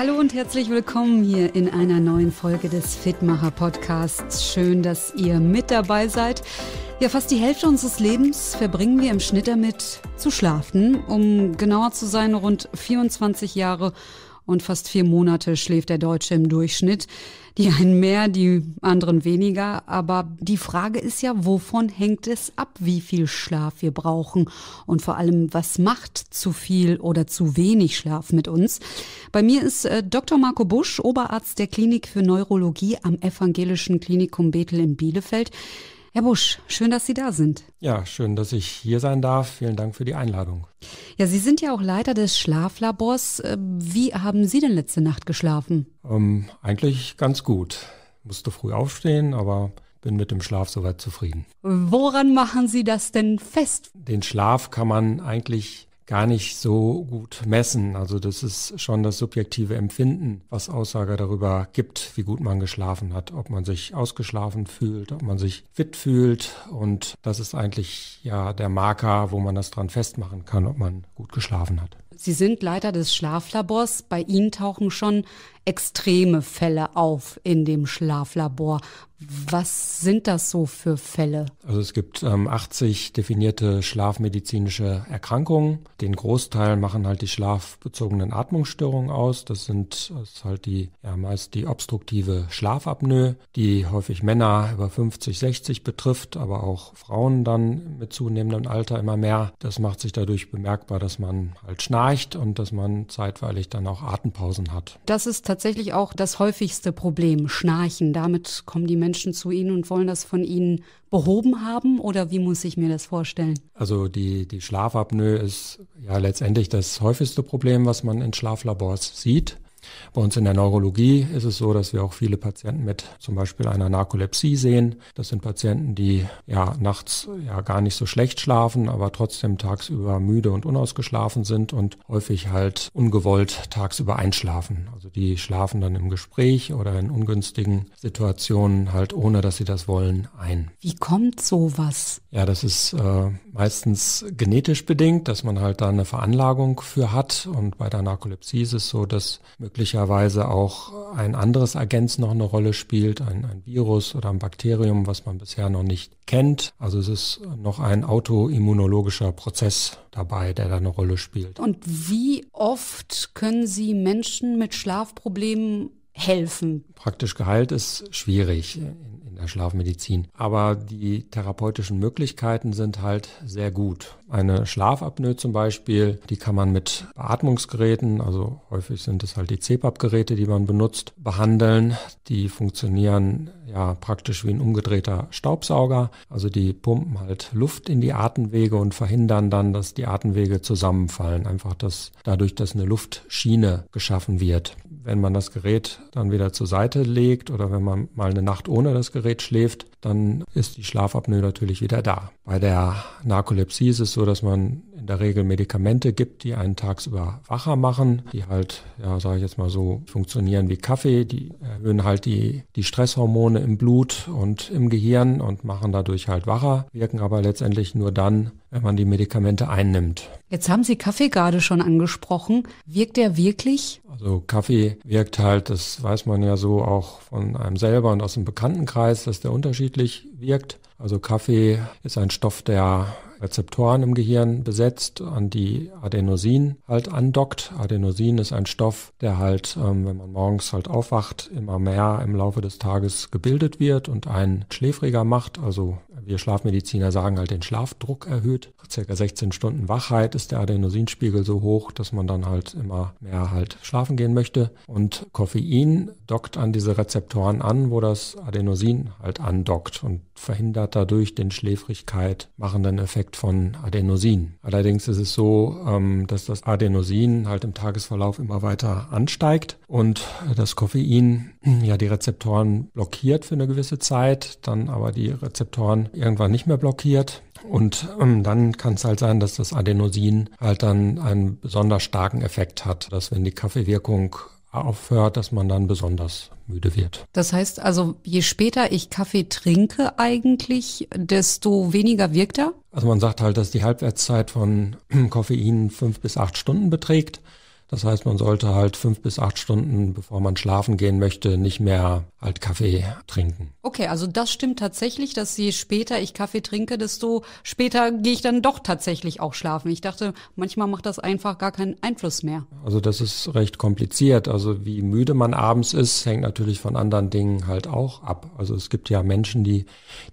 Hallo und herzlich willkommen hier in einer neuen Folge des Fitmacher Podcasts. Schön, dass ihr mit dabei seid. Ja, fast die Hälfte unseres Lebens verbringen wir im Schnitt damit zu schlafen, um genauer zu sein, rund 24 Jahre und fast vier Monate schläft der Deutsche im Durchschnitt. Die einen mehr, die anderen weniger. Aber die Frage ist ja, wovon hängt es ab, wie viel Schlaf wir brauchen? Und vor allem, was macht zu viel oder zu wenig Schlaf mit uns? Bei mir ist äh, Dr. Marco Busch, Oberarzt der Klinik für Neurologie am Evangelischen Klinikum Bethel in Bielefeld. Herr Busch, schön, dass Sie da sind. Ja, schön, dass ich hier sein darf. Vielen Dank für die Einladung. Ja, Sie sind ja auch Leiter des Schlaflabors. Ähm, wie haben Sie denn letzte Nacht geschlafen? Ähm, eigentlich ganz gut. Musste früh aufstehen, aber bin mit dem Schlaf soweit zufrieden. Woran machen Sie das denn fest? Den Schlaf kann man eigentlich gar nicht so gut messen. Also das ist schon das subjektive Empfinden, was Aussage darüber gibt, wie gut man geschlafen hat, ob man sich ausgeschlafen fühlt, ob man sich fit fühlt. Und das ist eigentlich ja der Marker, wo man das dran festmachen kann, ob man gut geschlafen hat. Sie sind Leiter des Schlaflabors. Bei Ihnen tauchen schon extreme Fälle auf in dem Schlaflabor. Was sind das so für Fälle? Also es gibt ähm, 80 definierte schlafmedizinische Erkrankungen. Den Großteil machen halt die schlafbezogenen Atmungsstörungen aus. Das sind das ist halt die ja, meist die obstruktive Schlafapnoe, die häufig Männer über 50, 60 betrifft, aber auch Frauen dann mit zunehmendem Alter immer mehr. Das macht sich dadurch bemerkbar, dass man halt schnarcht und dass man zeitweilig dann auch Atempausen hat. Das ist tatsächlich tatsächlich auch das häufigste Problem, Schnarchen. Damit kommen die Menschen zu Ihnen und wollen das von Ihnen behoben haben oder wie muss ich mir das vorstellen? Also die, die Schlafapnoe ist ja letztendlich das häufigste Problem, was man in Schlaflabors sieht. Bei uns in der Neurologie ist es so, dass wir auch viele Patienten mit zum Beispiel einer Narkolepsie sehen. Das sind Patienten, die ja nachts ja gar nicht so schlecht schlafen, aber trotzdem tagsüber müde und unausgeschlafen sind und häufig halt ungewollt tagsüber einschlafen. Also die schlafen dann im Gespräch oder in ungünstigen Situationen halt ohne, dass sie das wollen, ein. Wie kommt sowas? Ja, das ist äh, meistens genetisch bedingt, dass man halt da eine Veranlagung für hat. Und bei der Narkolepsie ist es so, dass möglicherweise auch ein anderes Agens noch eine Rolle spielt, ein, ein Virus oder ein Bakterium, was man bisher noch nicht kennt. Also es ist noch ein autoimmunologischer Prozess dabei, der da eine Rolle spielt. Und wie oft können Sie Menschen mit Schlafproblemen helfen? Praktisch geheilt ist schwierig in, in der Schlafmedizin. Aber die therapeutischen Möglichkeiten sind halt sehr gut. Eine Schlafapnoe zum Beispiel, die kann man mit Beatmungsgeräten, also häufig sind es halt die CPAP-Geräte, die man benutzt, behandeln. Die funktionieren ja praktisch wie ein umgedrehter Staubsauger. Also die pumpen halt Luft in die Atemwege und verhindern dann, dass die Atemwege zusammenfallen. Einfach dass dadurch, dass eine Luftschiene geschaffen wird. Wenn man das Gerät dann wieder zur Seite legt oder wenn man mal eine Nacht ohne das Gerät schläft, dann ist die Schlafapnoe natürlich wieder da. Bei der Narkolepsie ist es so, dass man in der Regel Medikamente gibt, die einen tagsüber wacher machen, die halt, ja, sage ich jetzt mal so, funktionieren wie Kaffee, die erhöhen halt die, die Stresshormone im Blut und im Gehirn und machen dadurch halt wacher, wirken aber letztendlich nur dann, wenn man die Medikamente einnimmt. Jetzt haben Sie Kaffee gerade schon angesprochen. Wirkt der wirklich? Also Kaffee wirkt halt, das weiß man ja so auch von einem selber und aus dem Bekanntenkreis, dass der unterschiedlich wirkt. Also Kaffee ist ein Stoff, der Rezeptoren im Gehirn besetzt, an die Adenosin halt andockt. Adenosin ist ein Stoff, der halt, ähm, wenn man morgens halt aufwacht, immer mehr im Laufe des Tages gebildet wird und einen schläfriger macht. Also wir Schlafmediziner sagen halt den Schlafdruck erhöht. Nach circa 16 Stunden Wachheit ist der Adenosinspiegel so hoch, dass man dann halt immer mehr halt schlafen gehen möchte. Und Koffein dockt an diese Rezeptoren an, wo das Adenosin halt andockt und verhindert dadurch den Schläfrigkeit machenden Effekt Effekt von Adenosin. Allerdings ist es so, ähm, dass das Adenosin halt im Tagesverlauf immer weiter ansteigt und das Koffein hm, ja die Rezeptoren blockiert für eine gewisse Zeit, dann aber die Rezeptoren irgendwann nicht mehr blockiert. Und ähm, dann kann es halt sein, dass das Adenosin halt dann einen besonders starken Effekt hat, dass wenn die Kaffeewirkung aufhört, dass man dann besonders müde wird. Das heißt also, je später ich Kaffee trinke eigentlich, desto weniger wirkt er? Also man sagt halt, dass die Halbwertszeit von Koffein fünf bis acht Stunden beträgt. Das heißt, man sollte halt fünf bis acht Stunden, bevor man schlafen gehen möchte, nicht mehr halt Kaffee trinken. Okay, also das stimmt tatsächlich, dass je später ich Kaffee trinke, desto später gehe ich dann doch tatsächlich auch schlafen. Ich dachte, manchmal macht das einfach gar keinen Einfluss mehr. Also das ist recht kompliziert. Also wie müde man abends ist, hängt natürlich von anderen Dingen halt auch ab. Also es gibt ja Menschen, die,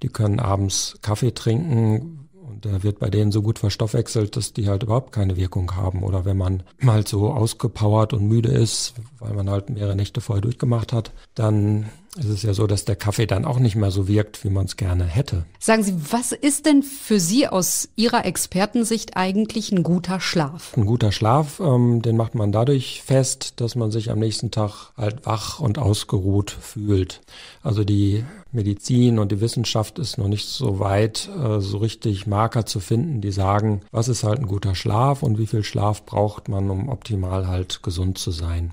die können abends Kaffee trinken, da wird bei denen so gut verstoffwechselt, dass die halt überhaupt keine Wirkung haben. Oder wenn man mal so ausgepowert und müde ist, weil man halt mehrere Nächte vorher durchgemacht hat, dann es ist ja so, dass der Kaffee dann auch nicht mehr so wirkt, wie man es gerne hätte. Sagen Sie, was ist denn für Sie aus Ihrer Expertensicht eigentlich ein guter Schlaf? Ein guter Schlaf, ähm, den macht man dadurch fest, dass man sich am nächsten Tag halt wach und ausgeruht fühlt. Also die Medizin und die Wissenschaft ist noch nicht so weit, äh, so richtig Marker zu finden, die sagen, was ist halt ein guter Schlaf und wie viel Schlaf braucht man, um optimal halt gesund zu sein.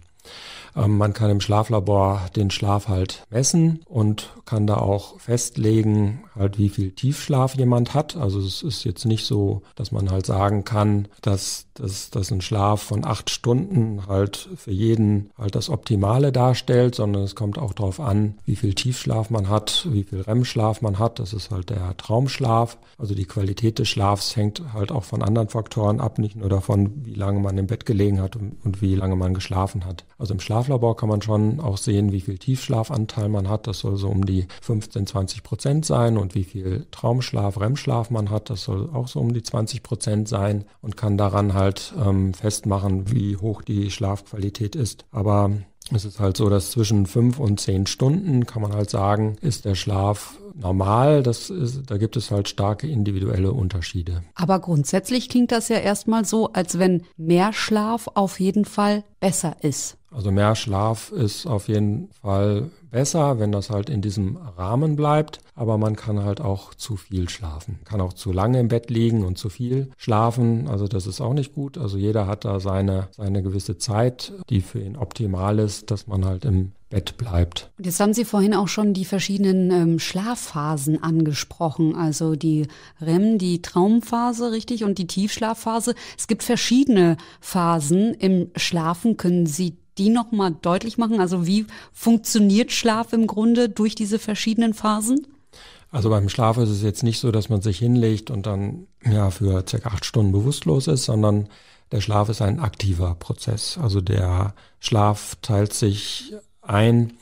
Ähm, man kann im Schlaflabor den Schlaf halt messen und kann da auch festlegen, halt wie viel Tiefschlaf jemand hat. Also es ist jetzt nicht so, dass man halt sagen kann, dass, dass, dass ein Schlaf von acht Stunden halt für jeden halt das Optimale darstellt, sondern es kommt auch darauf an, wie viel Tiefschlaf man hat, wie viel REM-Schlaf man hat. Das ist halt der Traumschlaf. Also die Qualität des Schlafs hängt halt auch von anderen Faktoren ab, nicht nur davon, wie lange man im Bett gelegen hat und, und wie lange man geschlafen hat. Also im Schlaf Schlaflabor kann man schon auch sehen, wie viel Tiefschlafanteil man hat. Das soll so um die 15, 20 Prozent sein und wie viel Traumschlaf, REM-Schlaf man hat. Das soll auch so um die 20 Prozent sein und kann daran halt ähm, festmachen, wie hoch die Schlafqualität ist. Aber es ist halt so, dass zwischen fünf und zehn Stunden kann man halt sagen, ist der Schlaf normal. Das ist, da gibt es halt starke individuelle Unterschiede. Aber grundsätzlich klingt das ja erstmal so, als wenn mehr Schlaf auf jeden Fall besser ist. Also mehr Schlaf ist auf jeden Fall besser, wenn das halt in diesem Rahmen bleibt. Aber man kann halt auch zu viel schlafen. Kann auch zu lange im Bett liegen und zu viel schlafen. Also das ist auch nicht gut. Also jeder hat da seine, seine gewisse Zeit, die für ihn optimal ist, dass man halt im Bett bleibt. jetzt haben Sie vorhin auch schon die verschiedenen ähm, Schlafphasen angesprochen, also die REM, die Traumphase, richtig, und die Tiefschlafphase. Es gibt verschiedene Phasen im Schlafen. Können Sie die nochmal deutlich machen? Also wie funktioniert Schlaf im Grunde durch diese verschiedenen Phasen? Also beim Schlaf ist es jetzt nicht so, dass man sich hinlegt und dann ja für circa acht Stunden bewusstlos ist, sondern der Schlaf ist ein aktiver Prozess. Also der Schlaf teilt sich ein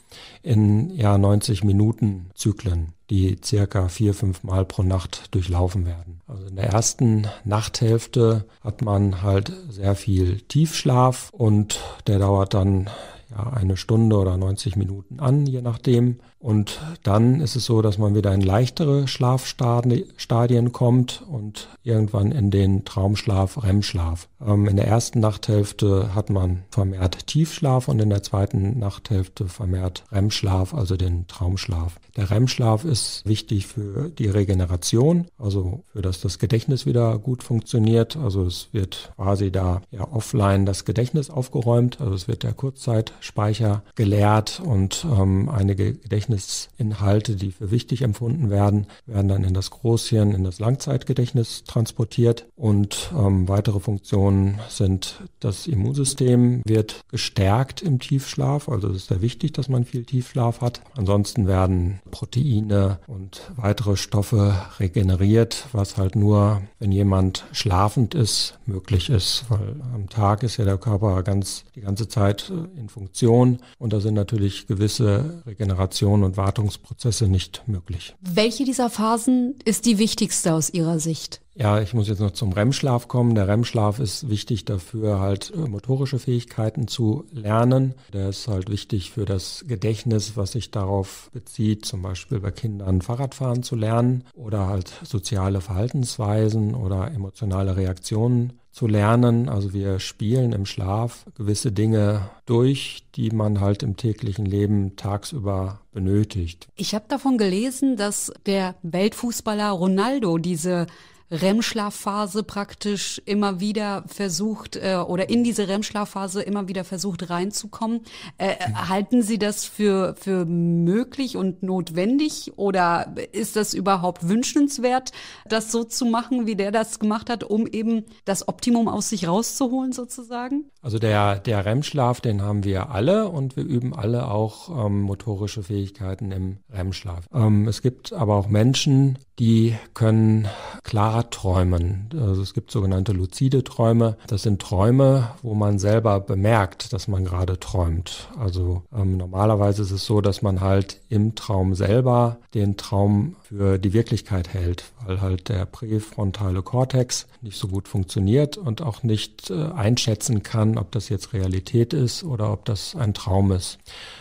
in ja, 90 Minuten Zyklen, die circa vier, fünf Mal pro Nacht durchlaufen werden. Also in der ersten Nachthälfte hat man halt sehr viel Tiefschlaf und der dauert dann ja, eine Stunde oder 90 Minuten an, je nachdem. Und dann ist es so, dass man wieder in leichtere Schlafstadien kommt und irgendwann in den Traumschlaf, REM-Schlaf. Ähm, in der ersten Nachthälfte hat man vermehrt Tiefschlaf und in der zweiten Nachthälfte vermehrt REM-Schlaf, also den Traumschlaf. Der REM-Schlaf ist wichtig für die Regeneration, also für dass das Gedächtnis wieder gut funktioniert. Also es wird quasi da ja offline das Gedächtnis aufgeräumt, also es wird der Kurzzeitspeicher geleert und ähm, einige Gedächtnis Gedächtnisinhalte, die für wichtig empfunden werden, werden dann in das Großhirn, in das Langzeitgedächtnis transportiert. Und ähm, weitere Funktionen sind, das Immunsystem wird gestärkt im Tiefschlaf. Also es ist sehr wichtig, dass man viel Tiefschlaf hat. Ansonsten werden Proteine und weitere Stoffe regeneriert, was halt nur, wenn jemand schlafend ist, möglich ist. Weil am Tag ist ja der Körper ganz, die ganze Zeit äh, in Funktion. Und da sind natürlich gewisse Regenerationen Reparationen und Wartungsprozesse nicht möglich. Welche dieser Phasen ist die wichtigste aus Ihrer Sicht? Ja, ich muss jetzt noch zum REM-Schlaf kommen. Der REM-Schlaf ist wichtig dafür, halt äh, motorische Fähigkeiten zu lernen. Der ist halt wichtig für das Gedächtnis, was sich darauf bezieht, zum Beispiel bei Kindern Fahrradfahren zu lernen oder halt soziale Verhaltensweisen oder emotionale Reaktionen zu lernen. Also wir spielen im Schlaf gewisse Dinge durch, die man halt im täglichen Leben tagsüber benötigt. Ich habe davon gelesen, dass der Weltfußballer Ronaldo diese REM-Schlafphase praktisch immer wieder versucht äh, oder in diese REM-Schlafphase immer wieder versucht reinzukommen. Äh, äh, mhm. Halten Sie das für, für möglich und notwendig oder ist das überhaupt wünschenswert, das so zu machen, wie der das gemacht hat, um eben das Optimum aus sich rauszuholen sozusagen? Also der, der REM-Schlaf, den haben wir alle und wir üben alle auch ähm, motorische Fähigkeiten im REM-Schlaf. Ähm, es gibt aber auch Menschen, die können klarer träumen. Also es gibt sogenannte luzide Träume. Das sind Träume, wo man selber bemerkt, dass man gerade träumt. Also ähm, normalerweise ist es so, dass man halt im Traum selber den Traum für die Wirklichkeit hält, weil halt der präfrontale Kortex nicht so gut funktioniert und auch nicht äh, einschätzen kann, ob das jetzt Realität ist oder ob das ein Traum ist.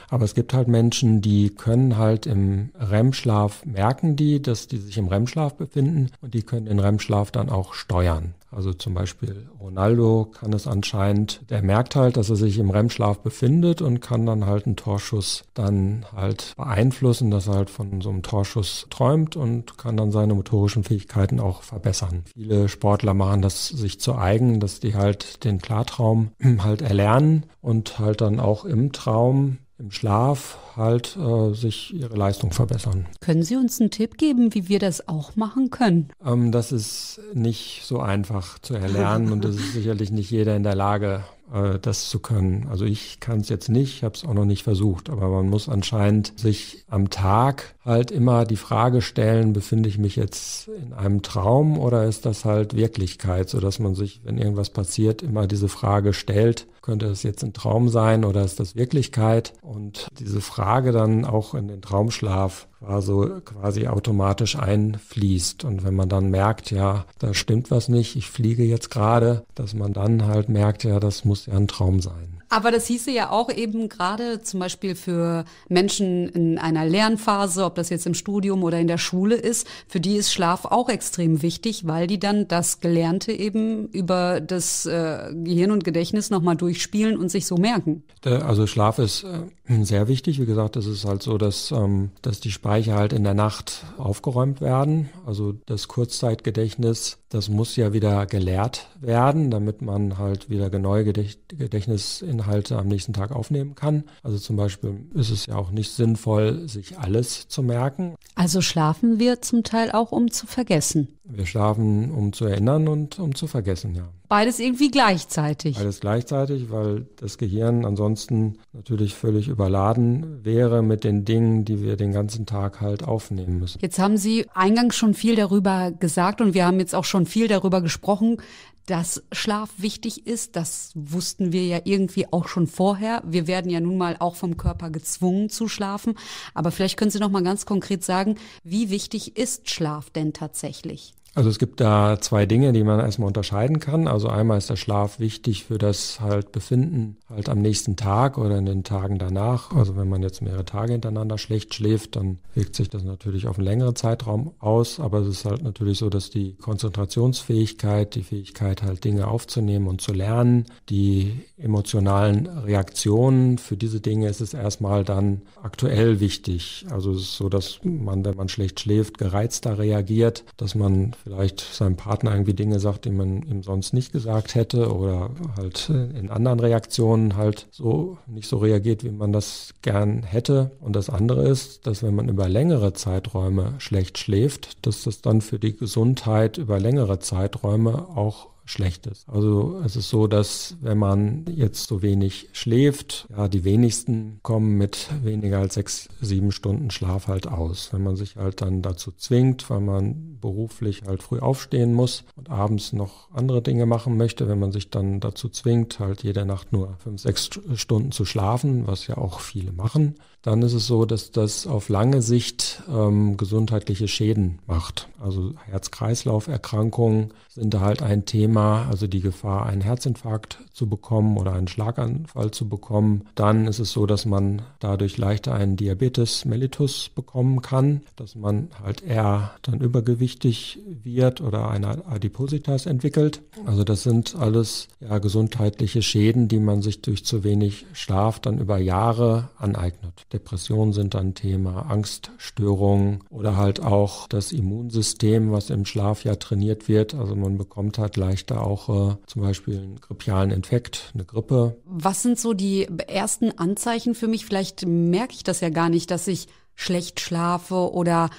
Aber es gibt halt Menschen, die können halt im REM-Schlaf merken die, dass die sich im REM-Schlaf befinden und die können den REM-Schlaf dann auch steuern. Also zum Beispiel Ronaldo kann es anscheinend, der merkt halt, dass er sich im REM-Schlaf befindet und kann dann halt einen Torschuss dann halt beeinflussen, dass er halt von so einem Torschuss träumt und kann dann seine motorischen Fähigkeiten auch verbessern. Viele Sportler machen das sich zu eigen, dass die halt den Klartraum halt erlernen und halt dann auch im Traum im Schlaf halt äh, sich ihre Leistung verbessern. Können Sie uns einen Tipp geben, wie wir das auch machen können? Ähm, das ist nicht so einfach zu erlernen und das ist sicherlich nicht jeder in der Lage, äh, das zu können. Also ich kann es jetzt nicht, ich habe es auch noch nicht versucht, aber man muss anscheinend sich am Tag halt immer die Frage stellen, befinde ich mich jetzt in einem Traum oder ist das halt Wirklichkeit, sodass man sich, wenn irgendwas passiert, immer diese Frage stellt, könnte das jetzt ein Traum sein oder ist das Wirklichkeit? Und diese Frage dann auch in den Traumschlaf quasi, quasi automatisch einfließt. Und wenn man dann merkt, ja, da stimmt was nicht, ich fliege jetzt gerade, dass man dann halt merkt, ja, das muss ja ein Traum sein. Aber das hieße ja auch eben gerade zum Beispiel für Menschen in einer Lernphase, ob das jetzt im Studium oder in der Schule ist, für die ist Schlaf auch extrem wichtig, weil die dann das Gelernte eben über das äh, Gehirn und Gedächtnis nochmal durchspielen und sich so merken. Also Schlaf ist äh, sehr wichtig. Wie gesagt, es ist halt so, dass, ähm, dass die Speicher halt in der Nacht aufgeräumt werden. Also das Kurzzeitgedächtnis das muss ja wieder gelehrt werden, damit man halt wieder neue Gedächtnisinhalte am nächsten Tag aufnehmen kann. Also zum Beispiel ist es ja auch nicht sinnvoll, sich alles zu merken. Also schlafen wir zum Teil auch, um zu vergessen. Wir schlafen, um zu erinnern und um zu vergessen, ja. Beides irgendwie gleichzeitig. Beides gleichzeitig, weil das Gehirn ansonsten natürlich völlig überladen wäre mit den Dingen, die wir den ganzen Tag halt aufnehmen müssen. Jetzt haben Sie eingangs schon viel darüber gesagt und wir haben jetzt auch schon schon viel darüber gesprochen, dass Schlaf wichtig ist. Das wussten wir ja irgendwie auch schon vorher. Wir werden ja nun mal auch vom Körper gezwungen zu schlafen. Aber vielleicht können Sie noch mal ganz konkret sagen, wie wichtig ist Schlaf denn tatsächlich? Also es gibt da zwei Dinge, die man erstmal unterscheiden kann. Also einmal ist der Schlaf wichtig für das halt Befinden halt am nächsten Tag oder in den Tagen danach. Also wenn man jetzt mehrere Tage hintereinander schlecht schläft, dann wirkt sich das natürlich auf einen längeren Zeitraum aus. Aber es ist halt natürlich so, dass die Konzentrationsfähigkeit, die Fähigkeit halt Dinge aufzunehmen und zu lernen, die emotionalen Reaktionen für diese Dinge ist es erstmal dann aktuell wichtig. Also es ist so, dass man, wenn man schlecht schläft, gereizter reagiert, dass man vielleicht seinem Partner irgendwie Dinge sagt, die man ihm sonst nicht gesagt hätte oder halt in anderen Reaktionen halt so nicht so reagiert, wie man das gern hätte. Und das andere ist, dass wenn man über längere Zeiträume schlecht schläft, dass das dann für die Gesundheit über längere Zeiträume auch Schlechtes. Also es ist so, dass wenn man jetzt so wenig schläft, ja, die wenigsten kommen mit weniger als sechs, sieben Stunden Schlaf halt aus. Wenn man sich halt dann dazu zwingt, weil man beruflich halt früh aufstehen muss und abends noch andere Dinge machen möchte, wenn man sich dann dazu zwingt, halt jede Nacht nur fünf, sechs Stunden zu schlafen, was ja auch viele machen, dann ist es so, dass das auf lange Sicht ähm, gesundheitliche Schäden macht. Also Herz-Kreislauf-Erkrankungen sind da halt ein Thema, also die Gefahr, einen Herzinfarkt zu bekommen oder einen Schlaganfall zu bekommen. Dann ist es so, dass man dadurch leichter einen Diabetes mellitus bekommen kann, dass man halt eher dann übergewichtig wird oder eine Adipositas entwickelt. Also das sind alles ja, gesundheitliche Schäden, die man sich durch zu wenig Schlaf dann über Jahre aneignet. Depressionen sind ein Thema, Angststörungen oder halt auch das Immunsystem, was im Schlaf ja trainiert wird. Also man bekommt halt leichter auch äh, zum Beispiel einen grippialen Infekt, eine Grippe. Was sind so die ersten Anzeichen für mich? Vielleicht merke ich das ja gar nicht, dass ich schlecht schlafe oder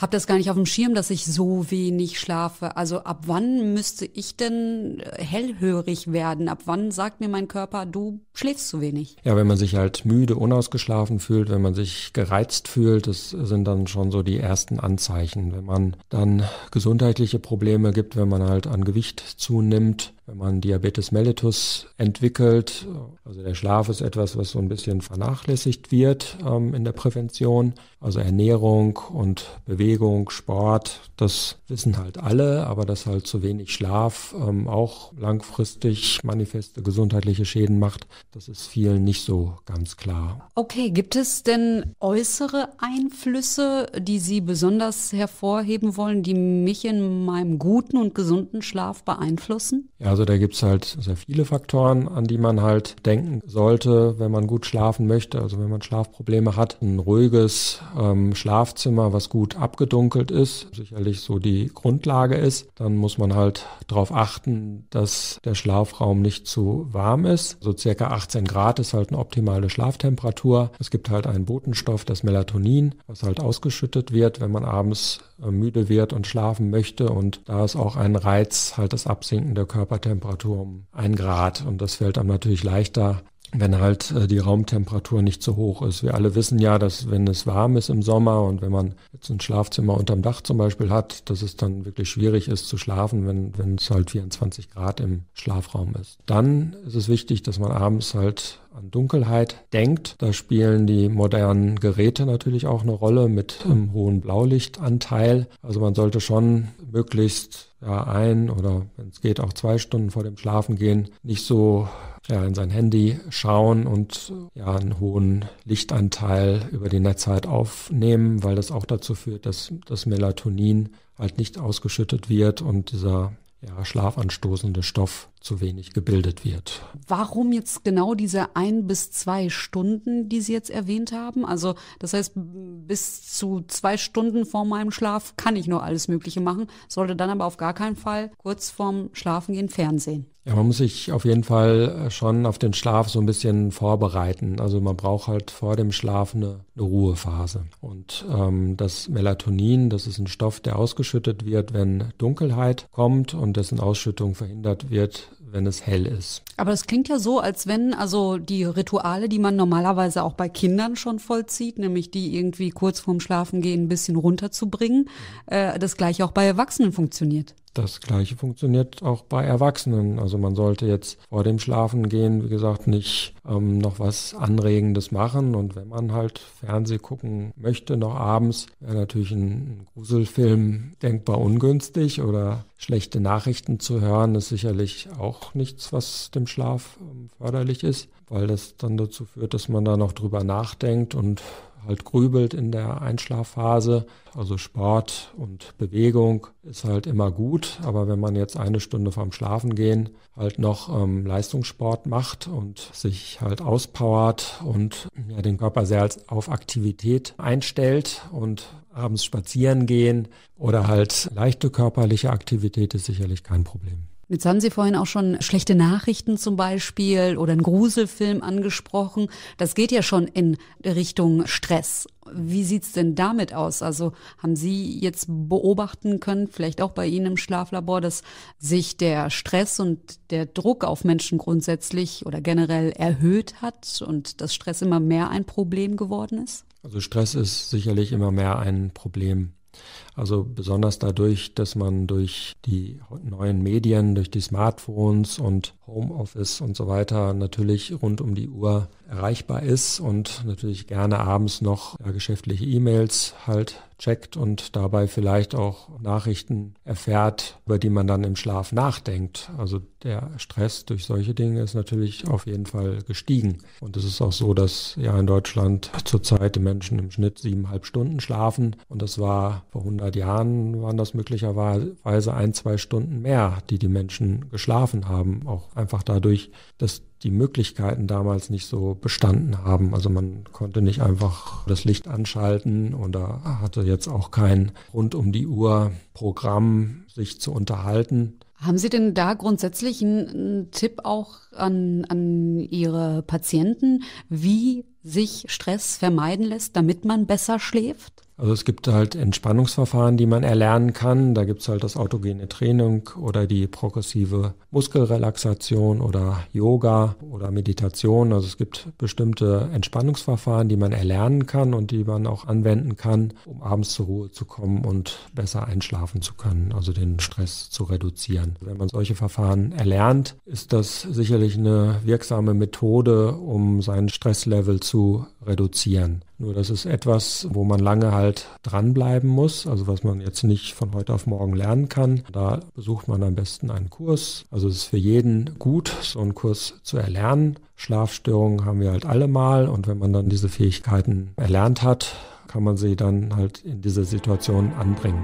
habe das gar nicht auf dem Schirm, dass ich so wenig schlafe. Also ab wann müsste ich denn äh, hellhörig werden? Ab wann sagt mir mein Körper, du schläfst zu wenig? Ja, wenn man sich halt müde, unausgeschlafen fühlt, wenn man sich gereizt fühlt, das sind dann schon so die ersten Anzeichen. Wenn man dann gesundheitliche Probleme gibt, wenn man halt an Gewicht zunimmt, wenn man Diabetes mellitus entwickelt, also der Schlaf ist etwas, was so ein bisschen vernachlässigt wird ähm, in der Prävention, also Ernährung und Bewegung Bewegung, Sport, das wissen halt alle, aber dass halt zu wenig Schlaf ähm, auch langfristig manifeste gesundheitliche Schäden macht, das ist vielen nicht so ganz klar. Okay, gibt es denn äußere Einflüsse, die Sie besonders hervorheben wollen, die mich in meinem guten und gesunden Schlaf beeinflussen? Ja, also da gibt es halt sehr viele Faktoren, an die man halt denken sollte, wenn man gut schlafen möchte, also wenn man Schlafprobleme hat. Ein ruhiges ähm, Schlafzimmer, was gut ab abgedunkelt ist, sicherlich so die Grundlage ist, dann muss man halt darauf achten, dass der Schlafraum nicht zu warm ist. So circa 18 Grad ist halt eine optimale Schlaftemperatur. Es gibt halt einen Botenstoff, das Melatonin, was halt ausgeschüttet wird, wenn man abends äh, müde wird und schlafen möchte. Und da ist auch ein Reiz halt das Absinken der Körpertemperatur um ein Grad. Und das fällt einem natürlich leichter, wenn halt äh, die Raumtemperatur nicht so hoch ist. Wir alle wissen ja, dass wenn es warm ist im Sommer und wenn man jetzt ein Schlafzimmer unterm Dach zum Beispiel hat, dass es dann wirklich schwierig ist zu schlafen, wenn, wenn es halt 24 Grad im Schlafraum ist. Dann ist es wichtig, dass man abends halt an Dunkelheit denkt. Da spielen die modernen Geräte natürlich auch eine Rolle mit einem hohen Blaulichtanteil. Also man sollte schon möglichst ja, ein oder wenn es geht auch zwei Stunden vor dem Schlafengehen nicht so ja, in sein Handy schauen und ja, einen hohen Lichtanteil über die Netzzeit aufnehmen, weil das auch dazu führt, dass das Melatonin halt nicht ausgeschüttet wird und dieser ja, schlafanstoßende Stoff zu wenig gebildet wird. Warum jetzt genau diese ein bis zwei Stunden, die Sie jetzt erwähnt haben? Also das heißt, bis zu zwei Stunden vor meinem Schlaf kann ich nur alles Mögliche machen, sollte dann aber auf gar keinen Fall kurz vorm Schlafengehen fernsehen. Ja, man muss sich auf jeden Fall äh, schon auf den Schlaf so ein bisschen vorbereiten. Also man braucht halt vor dem Schlaf eine, eine Ruhephase. Und ähm, das Melatonin, das ist ein Stoff, der ausgeschüttet wird, wenn Dunkelheit kommt und dessen Ausschüttung verhindert wird, wenn es hell ist. Aber das klingt ja so, als wenn also die Rituale, die man normalerweise auch bei Kindern schon vollzieht, nämlich die irgendwie kurz vorm Schlafengehen ein bisschen runterzubringen, mhm. äh, das gleiche auch bei Erwachsenen funktioniert. Das gleiche funktioniert auch bei Erwachsenen. Also man sollte jetzt vor dem Schlafengehen, wie gesagt, nicht ähm, noch was Anregendes machen. Und wenn man halt Fernseh gucken möchte, noch abends, wäre natürlich ein Gruselfilm denkbar ungünstig oder schlechte Nachrichten zu hören, ist sicherlich auch nichts, was dem Schlaf ähm, förderlich ist, weil das dann dazu führt, dass man da noch drüber nachdenkt und halt grübelt in der Einschlafphase. Also Sport und Bewegung ist halt immer gut, aber wenn man jetzt eine Stunde vorm Schlafen gehen halt noch ähm, Leistungssport macht und sich halt auspowert und ja, den Körper sehr auf Aktivität einstellt und abends spazieren gehen oder halt leichte körperliche Aktivität ist sicherlich kein Problem. Jetzt haben Sie vorhin auch schon schlechte Nachrichten zum Beispiel oder einen Gruselfilm angesprochen. Das geht ja schon in Richtung Stress. Wie sieht es denn damit aus? Also haben Sie jetzt beobachten können, vielleicht auch bei Ihnen im Schlaflabor, dass sich der Stress und der Druck auf Menschen grundsätzlich oder generell erhöht hat und dass Stress immer mehr ein Problem geworden ist? Also Stress ist sicherlich immer mehr ein Problem. Also besonders dadurch, dass man durch die neuen Medien, durch die Smartphones und Homeoffice und so weiter natürlich rund um die Uhr erreichbar ist und natürlich gerne abends noch ja, geschäftliche E-Mails halt checkt und dabei vielleicht auch Nachrichten erfährt, über die man dann im Schlaf nachdenkt. Also der Stress durch solche Dinge ist natürlich auf jeden Fall gestiegen. Und es ist auch so, dass ja in Deutschland zurzeit die Menschen im Schnitt siebeneinhalb Stunden schlafen und das war vor 100 seit Jahren waren das möglicherweise ein, zwei Stunden mehr, die die Menschen geschlafen haben. Auch einfach dadurch, dass die Möglichkeiten damals nicht so bestanden haben. Also man konnte nicht einfach das Licht anschalten oder hatte jetzt auch kein rund um die Uhr Programm, sich zu unterhalten. Haben Sie denn da grundsätzlich einen Tipp auch an, an Ihre Patienten, wie sich Stress vermeiden lässt, damit man besser schläft? Also es gibt halt Entspannungsverfahren, die man erlernen kann. Da gibt es halt das autogene Training oder die progressive Muskelrelaxation oder Yoga oder Meditation. Also es gibt bestimmte Entspannungsverfahren, die man erlernen kann und die man auch anwenden kann, um abends zur Ruhe zu kommen und besser einschlafen zu können, also den Stress zu reduzieren. Wenn man solche Verfahren erlernt, ist das sicherlich eine wirksame Methode, um seinen Stresslevel zu reduzieren. Nur das ist etwas, wo man lange halt dranbleiben muss, also was man jetzt nicht von heute auf morgen lernen kann. Da besucht man am besten einen Kurs. Also es ist für jeden gut, so einen Kurs zu erlernen. Schlafstörungen haben wir halt alle mal und wenn man dann diese Fähigkeiten erlernt hat, kann man sie dann halt in dieser Situation anbringen.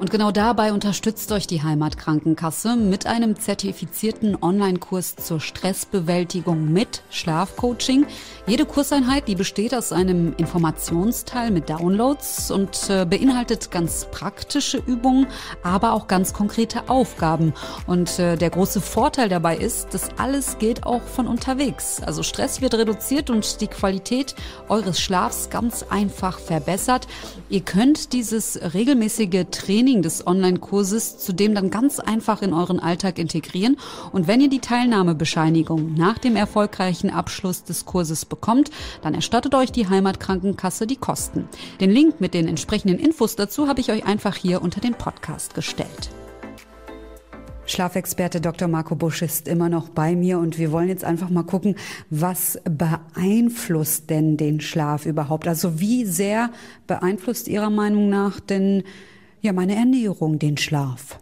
Und genau dabei unterstützt euch die Heimatkrankenkasse mit einem zertifizierten Online-Kurs zur Stressbewältigung mit Schlafcoaching. Jede Kurseinheit, die besteht aus einem Informationsteil mit Downloads und äh, beinhaltet ganz praktische Übungen, aber auch ganz konkrete Aufgaben. Und äh, der große Vorteil dabei ist, das alles geht auch von unterwegs. Also Stress wird reduziert und die Qualität eures Schlafs ganz einfach verbessert. Ihr könnt dieses regelmäßige Training Training des Online-Kurses zudem dann ganz einfach in euren Alltag integrieren. Und wenn ihr die Teilnahmebescheinigung nach dem erfolgreichen Abschluss des Kurses bekommt, dann erstattet euch die Heimatkrankenkasse die Kosten. Den Link mit den entsprechenden Infos dazu habe ich euch einfach hier unter den Podcast gestellt. Schlafexperte Dr. Marco Busch ist immer noch bei mir und wir wollen jetzt einfach mal gucken, was beeinflusst denn den Schlaf überhaupt? Also wie sehr beeinflusst Ihrer Meinung nach denn ja, meine Ernährung, den Schlaf.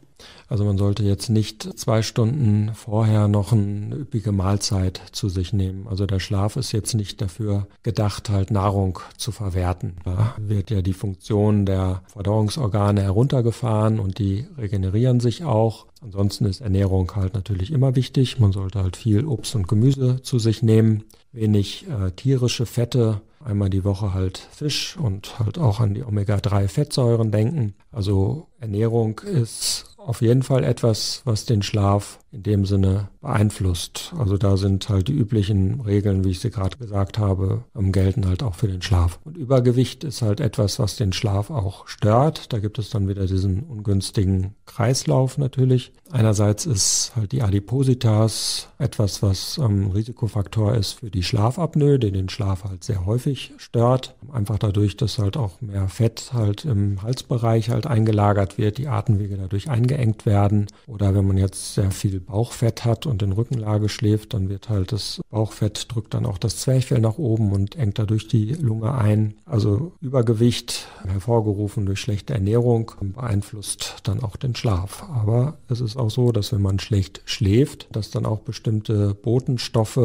Also man sollte jetzt nicht zwei Stunden vorher noch eine üppige Mahlzeit zu sich nehmen. Also der Schlaf ist jetzt nicht dafür gedacht, halt Nahrung zu verwerten. Da wird ja die Funktion der Verdauungsorgane heruntergefahren und die regenerieren sich auch. Ansonsten ist Ernährung halt natürlich immer wichtig. Man sollte halt viel Obst und Gemüse zu sich nehmen, wenig äh, tierische Fette einmal die Woche halt Fisch und halt auch an die Omega-3-Fettsäuren denken. Also Ernährung mhm. ist auf jeden Fall etwas, was den Schlaf in dem Sinne beeinflusst. Also da sind halt die üblichen Regeln, wie ich sie gerade gesagt habe, gelten halt auch für den Schlaf. Und Übergewicht ist halt etwas, was den Schlaf auch stört. Da gibt es dann wieder diesen ungünstigen Kreislauf natürlich. Einerseits ist halt die Adipositas etwas, was ähm, Risikofaktor ist für die Schlafapnoe, die den Schlaf halt sehr häufig stört. Einfach dadurch, dass halt auch mehr Fett halt im Halsbereich halt eingelagert verändert wird, die Atemwege dadurch eingeengt werden. Oder wenn man jetzt sehr viel Bauchfett hat und in Rückenlage schläft, dann wird halt das Bauchfett drückt dann auch das Zwerchfell nach oben und engt dadurch die Lunge ein. Also Übergewicht, hervorgerufen durch schlechte Ernährung, beeinflusst dann auch den Schlaf. Aber es ist auch so, dass wenn man schlecht schläft, dass dann auch bestimmte Botenstoffe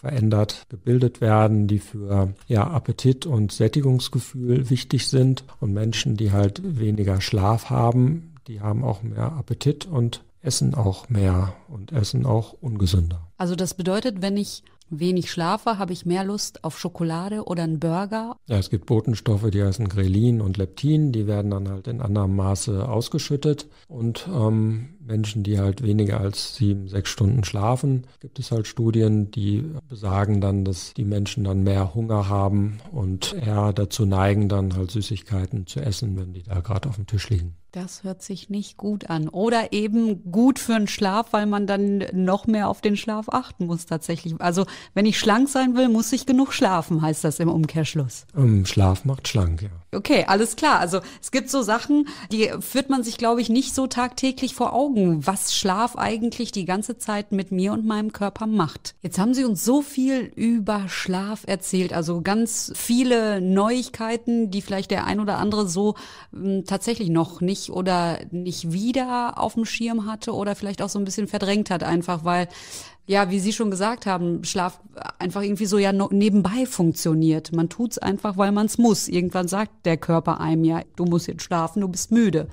verändert gebildet werden, die für ja, Appetit und Sättigungsgefühl wichtig sind. Und Menschen, die halt weniger Schlaf haben, die haben auch mehr Appetit und essen auch mehr und essen auch ungesünder. Also das bedeutet, wenn ich wenig schlafe, habe ich mehr Lust auf Schokolade oder einen Burger. Ja, es gibt Botenstoffe, die heißen Grelin und Leptin, die werden dann halt in anderem Maße ausgeschüttet. Und ähm, Menschen, die halt weniger als sieben, sechs Stunden schlafen, gibt es halt Studien, die besagen dann, dass die Menschen dann mehr Hunger haben und eher dazu neigen, dann halt Süßigkeiten zu essen, wenn die da gerade auf dem Tisch liegen. Das hört sich nicht gut an. Oder eben gut für den Schlaf, weil man dann noch mehr auf den Schlaf achten muss tatsächlich. Also wenn ich schlank sein will, muss ich genug schlafen, heißt das im Umkehrschluss. Ähm, Schlaf macht schlank, ja. Okay, alles klar. Also es gibt so Sachen, die führt man sich, glaube ich, nicht so tagtäglich vor Augen, was Schlaf eigentlich die ganze Zeit mit mir und meinem Körper macht. Jetzt haben Sie uns so viel über Schlaf erzählt, also ganz viele Neuigkeiten, die vielleicht der ein oder andere so m, hm, tatsächlich noch nicht oder nicht wieder auf dem Schirm hatte oder vielleicht auch so ein bisschen verdrängt hat, einfach weil ja, wie Sie schon gesagt haben, Schlaf einfach irgendwie so ja nebenbei funktioniert. Man tut es einfach, weil man es muss. Irgendwann sagt der Körper einem ja, du musst jetzt schlafen, du bist müde.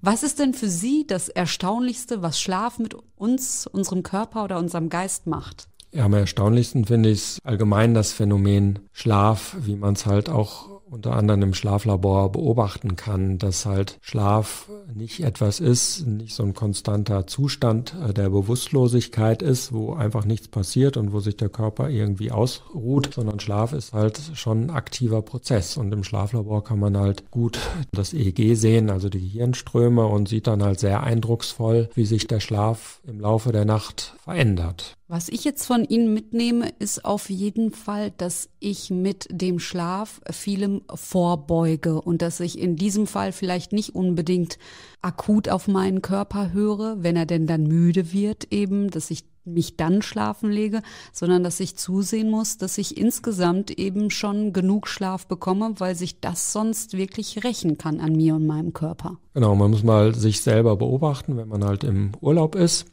Was ist denn für Sie das Erstaunlichste, was Schlaf mit uns, unserem Körper oder unserem Geist macht? Ja, am erstaunlichsten finde ich allgemein das Phänomen Schlaf, wie man es halt auch unter anderem im Schlaflabor beobachten kann, dass halt Schlaf nicht etwas ist, nicht so ein konstanter Zustand äh, der Bewusstlosigkeit ist, wo einfach nichts passiert und wo sich der Körper irgendwie ausruht, sondern Schlaf ist halt schon ein aktiver Prozess. Und im Schlaflabor kann man halt gut das EEG sehen, also die Hirnströme und sieht dann halt sehr eindrucksvoll, wie sich der Schlaf im Laufe der Nacht verändert. Was ich jetzt von Ihnen mitnehme, ist auf jeden Fall, dass ich mit dem Schlaf vielem vorbeuge und dass ich in diesem Fall vielleicht nicht unbedingt akut auf meinen Körper höre, wenn er denn dann müde wird eben, dass ich mich dann schlafen lege, sondern dass ich zusehen muss, dass ich insgesamt eben schon genug Schlaf bekomme, weil sich das sonst wirklich rächen kann an mir und meinem Körper. Genau, man muss mal sich selber beobachten, wenn man halt im Urlaub ist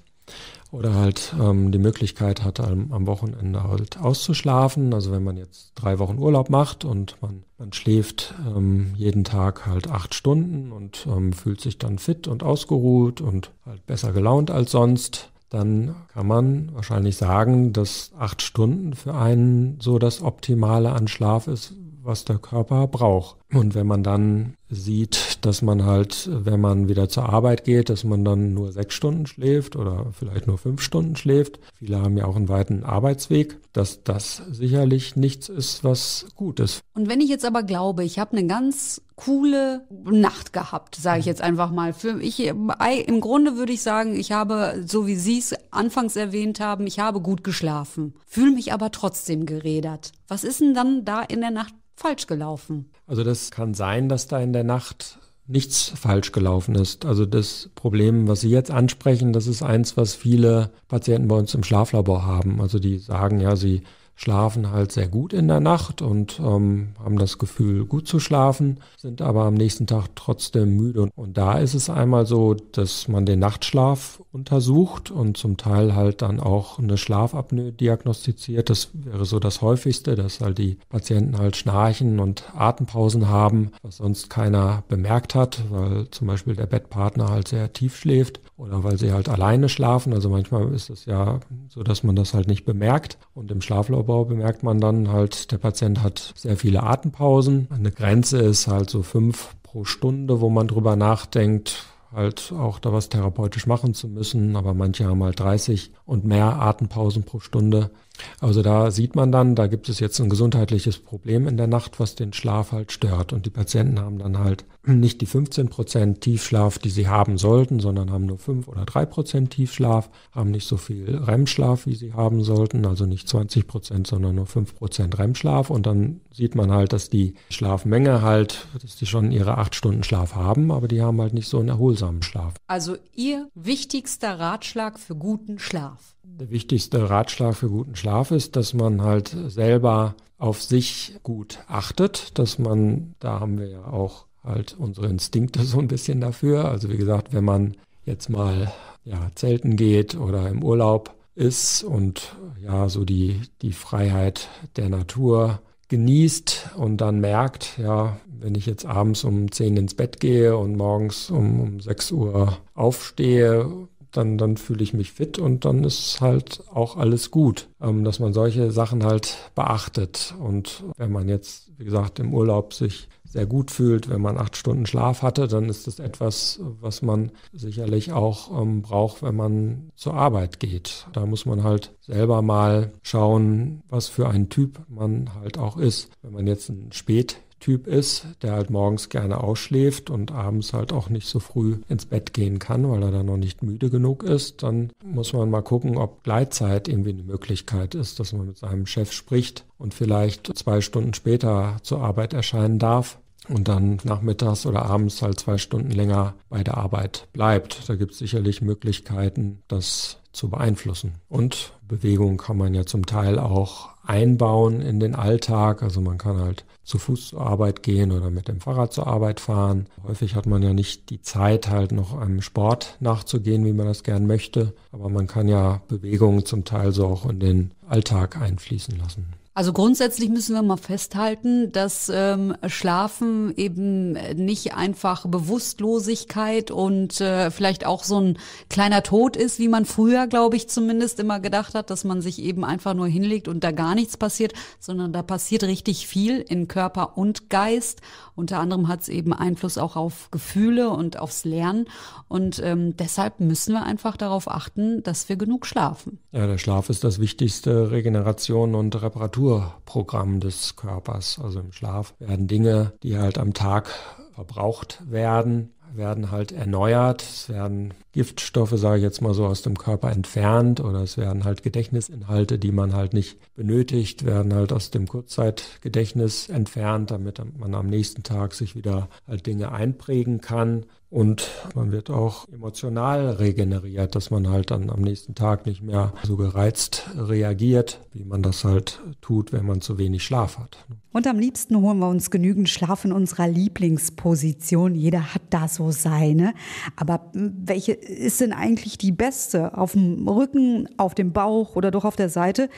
oder halt ähm, die Möglichkeit hat, am, am, Wochenende halt auszuschlafen. Also wenn man jetzt drei Wochen Urlaub macht und man, man schläft ähm, jeden Tag halt acht Stunden und ähm, fühlt sich dann fit und ausgeruht und halt besser gelaunt als sonst, dann kann man wahrscheinlich sagen, dass acht Stunden für einen so das Optimale an Schlaf ist, was der Körper braucht. Und wenn man dann sieht, dass man halt, wenn man wieder zur Arbeit geht, dass man dann nur sechs Stunden schläft oder vielleicht nur fünf Stunden schläft, viele haben ja auch einen weiten Arbeitsweg, dass das sicherlich nichts ist, was gut ist. Und wenn ich jetzt aber glaube, ich habe eine ganz coole Nacht gehabt, sage ich jetzt einfach mal. Für ich, Im Grunde würde ich sagen, ich habe, so wie Sie es anfangs erwähnt haben, ich habe gut geschlafen, fühle mich aber trotzdem gerädert. Was ist denn dann da in der Nacht falsch gelaufen? Also das es kann sein, dass da in der Nacht nichts falsch gelaufen ist. Also das Problem, was Sie jetzt ansprechen, das ist eins, was viele Patienten bei uns im Schlaflabor haben. Also die sagen ja, sie schlafen halt sehr gut in der Nacht und ähm, haben das Gefühl, gut zu schlafen, sind aber am nächsten Tag trotzdem müde. Und da ist es einmal so, dass man den Nachtschlaf untersucht und zum Teil halt dann auch eine Schlafapnoe diagnostiziert. Das wäre so das häufigste, dass halt die Patienten halt schnarchen und Atempausen haben, was sonst keiner bemerkt hat, weil zum Beispiel der Bettpartner halt sehr tief schläft oder weil sie halt alleine schlafen. Also manchmal ist es ja so, dass man das halt nicht bemerkt und im Schlaflauf Raumaufbau bemerkt man dann halt, der Patient hat sehr viele Atempausen. Eine Grenze ist halt so fünf pro Stunde, wo man drüber nachdenkt, halt auch da was therapeutisch machen zu müssen. Aber manche haben halt 30 und mehr Atempausen pro Stunde. Also da sieht man dann, da gibt es jetzt ein gesundheitliches Problem in der Nacht, was den Schlaf halt stört. Und die Patienten haben dann halt nicht die 15 Prozent Tiefschlaf, die sie haben sollten, sondern haben nur 5 oder 3 Prozent Tiefschlaf, haben nicht so viel REM-Schlaf, wie sie haben sollten, also nicht 20 Prozent, sondern nur 5 Prozent REM-Schlaf. Und dann sieht man halt, dass die Schlafmenge halt, dass die schon ihre 8 Stunden Schlaf haben, aber die haben halt nicht so einen erholsamen Schlaf. Also Ihr wichtigster Ratschlag für guten Schlaf der wichtigste Ratschlag für guten Schlaf ist, dass man halt selber auf sich gut achtet, dass man, da haben wir ja auch halt unsere Instinkte so ein bisschen dafür. Also wie gesagt, wenn man jetzt mal ja, zelten geht oder im Urlaub ist und ja, so die, die Freiheit der Natur genießt und dann merkt, ja, wenn ich jetzt abends um 10 ins Bett gehe und morgens um, um 6 Uhr aufstehe, dann, dann fühle ich mich fit und dann ist halt auch alles gut, ähm, dass man solche Sachen halt beachtet. Und wenn man jetzt, wie gesagt, im Urlaub sich sehr gut fühlt, wenn man acht Stunden Schlaf hatte, dann ist das etwas, was man sicherlich auch ähm, braucht, wenn man zur Arbeit geht. Da muss man halt selber mal schauen, was für ein Typ man halt auch ist. Wenn man jetzt ein Spät Typ ist, der halt morgens gerne ausschläft und abends halt auch nicht so früh ins Bett gehen kann, weil er dann noch nicht müde genug ist, dann muss man mal gucken, ob Gleitzeit irgendwie eine Möglichkeit ist, dass man mit seinem Chef spricht und vielleicht zwei Stunden später zur Arbeit erscheinen darf, und dann nachmittags oder abends halt zwei Stunden länger bei der Arbeit bleibt. Da gibt es sicherlich Möglichkeiten, das zu beeinflussen. Und Bewegung kann man ja zum Teil auch einbauen in den Alltag. Also man kann halt zu Fuß zur Arbeit gehen oder mit dem Fahrrad zur Arbeit fahren. Häufig hat man ja nicht die Zeit, halt noch einem Sport nachzugehen, wie man das gern möchte. Aber man kann ja Bewegung zum Teil so auch in den Alltag einfließen lassen. Also grundsätzlich müssen wir mal festhalten, dass ähm, Schlafen eben nicht einfach Bewusstlosigkeit und äh, vielleicht auch so ein kleiner Tod ist, wie man früher, glaube ich, zumindest immer gedacht hat, dass man sich eben einfach nur hinlegt und da gar nichts passiert, sondern da passiert richtig viel in Körper und Geist. Unter anderem hat es eben Einfluss auch auf Gefühle und aufs Lernen. Und ähm, deshalb müssen wir einfach darauf achten, dass wir genug schlafen. Ja, der Schlaf ist das Wichtigste, Regeneration und Reparatur. Reparaturprogramm des Körpers. Also im Schlaf werden Dinge, die halt am Tag verbraucht werden, werden halt erneuert. Es werden Giftstoffe, sage ich jetzt mal so, aus dem Körper entfernt oder es werden halt Gedächtnisinhalte, die man halt nicht benötigt, werden halt aus dem Kurzzeitgedächtnis entfernt, damit man am nächsten Tag sich wieder halt Dinge einprägen kann. Und man wird auch emotional regeneriert, dass man halt dann am nächsten Tag nicht mehr so gereizt reagiert, wie man das halt tut, wenn man zu wenig Schlaf hat. Und am liebsten holen wir uns genügend Schlaf in unserer Lieblingsposition. Jeder hat da so seine. Aber hm, welche ist denn eigentlich die beste? Auf dem Rücken, auf dem Bauch oder doch auf der Seite?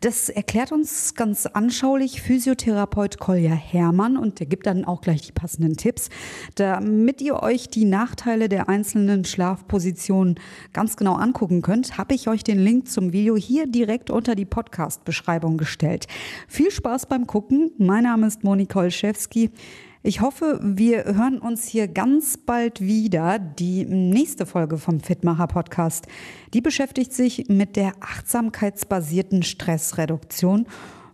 Das erklärt uns ganz anschaulich Physiotherapeut Kolja Hermann und der gibt dann auch gleich die passenden Tipps, damit ihr euch die Nachteile der einzelnen Schlafpositionen ganz genau angucken könnt, habe ich euch den Link zum Video hier direkt unter die Podcast-Beschreibung gestellt. Viel Spaß beim Gucken. Mein Name ist Monika Olszewski. Ich hoffe, wir hören uns hier ganz bald wieder. Die nächste Folge vom Fitmacher Podcast, die beschäftigt sich mit der achtsamkeitsbasierten Stressreduktion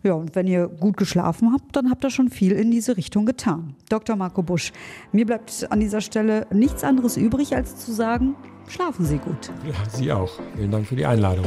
ja, und wenn ihr gut geschlafen habt, dann habt ihr schon viel in diese Richtung getan. Dr. Marco Busch, mir bleibt an dieser Stelle nichts anderes übrig, als zu sagen, schlafen Sie gut. Ja, Sie auch. Vielen Dank für die Einladung.